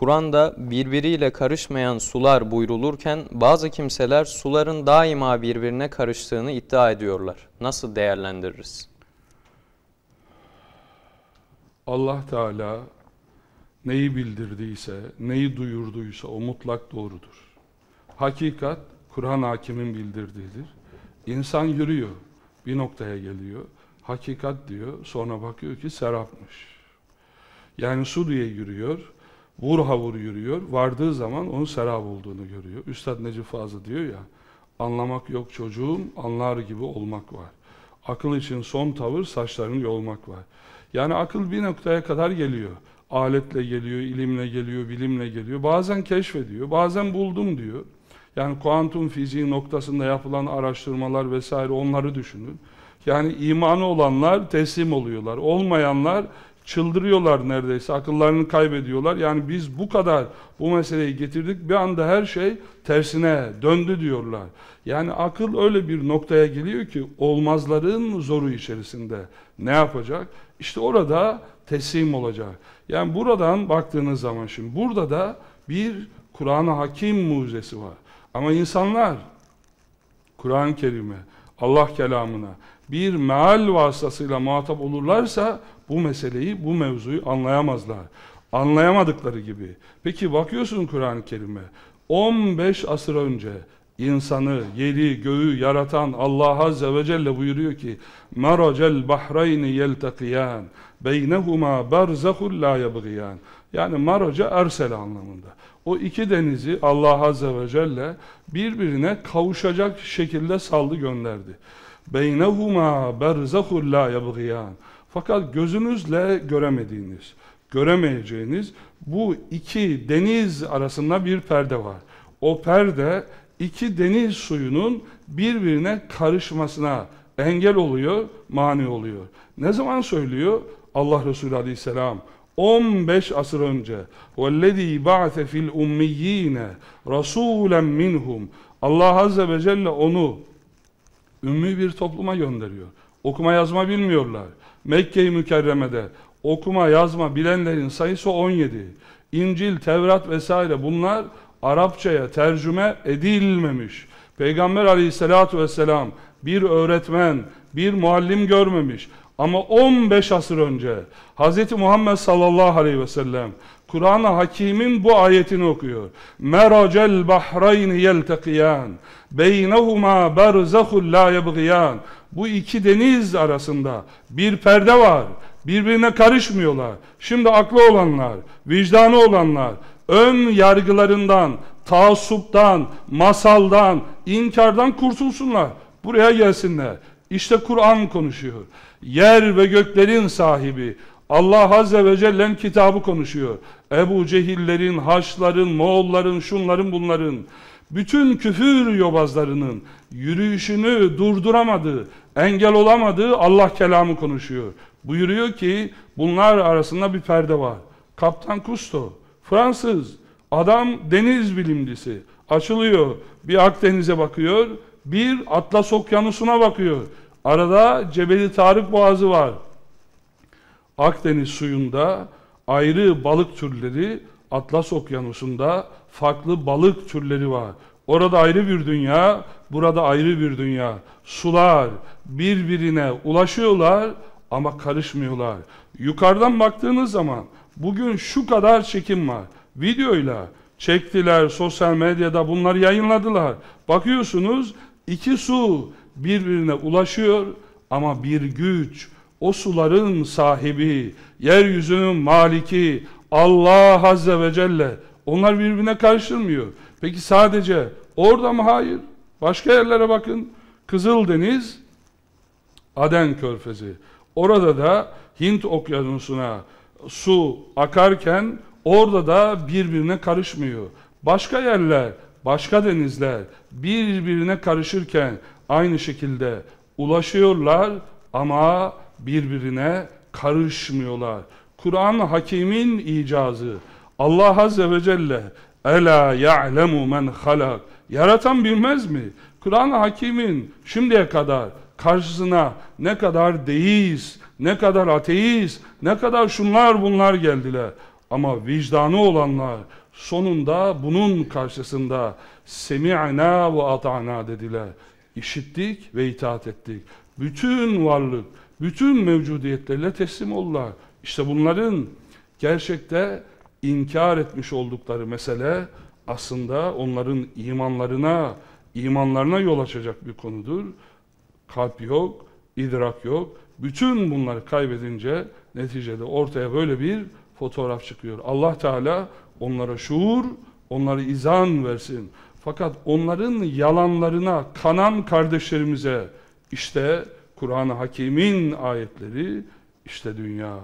Kur'an'da birbiriyle karışmayan sular buyrulurken bazı kimseler suların daima birbirine karıştığını iddia ediyorlar. Nasıl değerlendiririz? Allah Teala neyi bildirdiyse, neyi duyurduysa o mutlak doğrudur. Hakikat Kur'an hakimin bildirdiğidir. İnsan yürüyor, bir noktaya geliyor. Hakikat diyor, sonra bakıyor ki serapmış. Yani su diye yürüyor, vur havur yürüyor. Vardığı zaman onun serap olduğunu görüyor. Üstad Necip Fazıl diyor ya, anlamak yok çocuğum, anlar gibi olmak var. Akıl için son tavır saçlarını yolmak var. Yani akıl bir noktaya kadar geliyor. Aletle geliyor, ilimle geliyor, bilimle geliyor. Bazen keşfediyor, bazen buldum diyor. Yani kuantum fiziği noktasında yapılan araştırmalar vesaire onları düşünün. Yani imanı olanlar teslim oluyorlar. Olmayanlar çıldırıyorlar neredeyse, akıllarını kaybediyorlar. Yani biz bu kadar bu meseleyi getirdik, bir anda her şey tersine döndü diyorlar. Yani akıl öyle bir noktaya geliyor ki olmazların zoru içerisinde ne yapacak? İşte orada teslim olacak. Yani buradan baktığınız zaman şimdi burada da bir Kur'an-ı Hakim mucizesi var. Ama insanlar Kur'an-ı Kerim'e, Allah kelamına bir meal vasıtasıyla muhatap olurlarsa bu meseleyi, bu mevzuyu anlayamazlar. Anlayamadıkları gibi. Peki bakıyorsun Kur'an-ı Kerim'e. 15 asır önce insanı, yeri, göğü yaratan Allah Azze ve Celle buyuruyor ki مَرَجَ الْبَحْرَيْنِ يَلْتَقِيَانِ بَيْنَهُمَا بَرْزَخُ لَا يَبْغِيَانِ Yani maraca ersel anlamında. O iki denizi Allah Azze ve Celle birbirine kavuşacak şekilde saldı gönderdi beynehuma berzahul la yabgiyan. Fakat gözünüzle göremediğiniz, göremeyeceğiniz bu iki deniz arasında bir perde var. O perde iki deniz suyunun birbirine karışmasına engel oluyor, mani oluyor. Ne zaman söylüyor? Allah Resulü Aleyhisselam 15 asır önce وَالَّذ۪ي بَعْثَ فِي الْاُمِّيِّينَ رَسُولًا مِّنْهُمْ Allah Azze ve Celle onu Ümmi bir topluma gönderiyor. Okuma yazma bilmiyorlar. Mekke-i Mükerreme'de okuma yazma bilenlerin sayısı 17. İncil, Tevrat vesaire bunlar Arapçaya tercüme edilmemiş. Peygamber aleyhissalatu vesselam bir öğretmen, bir muallim görmemiş. Ama 15 asır önce Hz. Muhammed sallallahu aleyhi ve sellem Kur'an-ı Hakim'in bu ayetini okuyor. Meracel bahrayn yeltekiyan beynehuma berzahul la yebgiyan. Bu iki deniz arasında bir perde var. Birbirine karışmıyorlar. Şimdi aklı olanlar, vicdanı olanlar ön yargılarından, taassuptan, masaldan, inkardan kurtulsunlar. Buraya gelsinler. İşte Kur'an konuşuyor. Yer ve göklerin sahibi. Allah Azze ve Celle'nin kitabı konuşuyor. Ebu Cehillerin, Haçların, Moğolların, şunların bunların, bütün küfür yobazlarının yürüyüşünü durduramadığı, engel olamadığı Allah kelamı konuşuyor. Buyuruyor ki bunlar arasında bir perde var. Kaptan Kusto, Fransız, adam deniz bilimcisi. Açılıyor, bir Akdeniz'e bakıyor, bir Atlas Okyanusu'na bakıyor. Arada Cebeli Tarık Boğazı var. Akdeniz suyunda ayrı balık türleri, Atlas Okyanusu'nda farklı balık türleri var. Orada ayrı bir dünya, burada ayrı bir dünya. Sular birbirine ulaşıyorlar ama karışmıyorlar. Yukarıdan baktığınız zaman bugün şu kadar çekim var. Videoyla çektiler, sosyal medyada bunları yayınladılar. Bakıyorsunuz iki su birbirine ulaşıyor ama bir güç o suların sahibi, yeryüzünün maliki Allah Azze ve Celle onlar birbirine karıştırmıyor. Peki sadece orada mı? Hayır. Başka yerlere bakın. Kızıldeniz, Aden Körfezi. Orada da Hint okyanusuna su akarken orada da birbirine karışmıyor. Başka yerler, başka denizler birbirine karışırken aynı şekilde ulaşıyorlar ama birbirine karışmıyorlar. Kur'an Hakim'in icazı. Allah Azze ve Celle Ela ya'lemu men halak. Yaratan bilmez mi? kuran Hakim'in şimdiye kadar karşısına ne kadar deiz, ne kadar ateist, ne kadar şunlar bunlar geldiler. Ama vicdanı olanlar sonunda bunun karşısında semi'na ve ata'na dediler işittik ve itaat ettik. Bütün varlık, bütün mevcudiyetlerle teslim oldular. İşte bunların gerçekte inkar etmiş oldukları mesele aslında onların imanlarına, imanlarına yol açacak bir konudur. Kalp yok, idrak yok. Bütün bunları kaybedince neticede ortaya böyle bir fotoğraf çıkıyor. Allah Teala onlara şuur, onlara izan versin. Fakat onların yalanlarına kanan kardeşlerimize işte Kur'an-ı Hakim'in ayetleri, işte dünya.